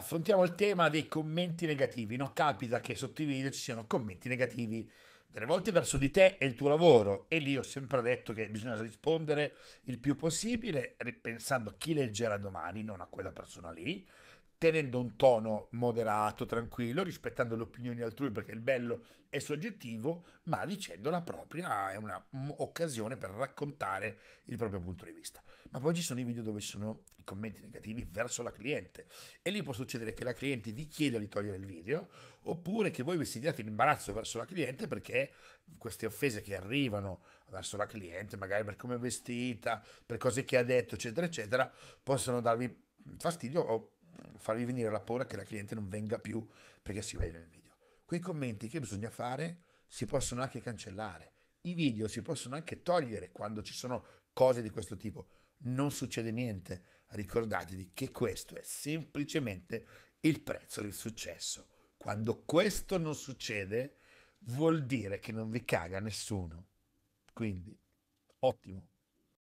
affrontiamo il tema dei commenti negativi. Non capita che sotto i video ci siano commenti negativi delle volte verso di te e il tuo lavoro. E lì ho sempre detto che bisogna rispondere il più possibile, ripensando a chi leggerà domani, non a quella persona lì, tenendo un tono moderato, tranquillo, rispettando le opinioni altrui perché il bello è soggettivo, ma dicendo la propria, è un'occasione mm, per raccontare il proprio punto di vista. Ma poi ci sono i video dove ci sono i commenti negativi verso la cliente e lì può succedere che la cliente vi chieda di togliere il video oppure che voi vi sediate in imbarazzo verso la cliente perché queste offese che arrivano verso la cliente, magari per come è vestita, per cose che ha detto, eccetera, eccetera, possono darvi fastidio o farvi venire la paura che la cliente non venga più perché si vede nel video. Quei commenti che bisogna fare si possono anche cancellare. I video si possono anche togliere quando ci sono cose di questo tipo. Non succede niente. Ricordatevi che questo è semplicemente il prezzo del successo. Quando questo non succede, vuol dire che non vi caga nessuno. Quindi, ottimo.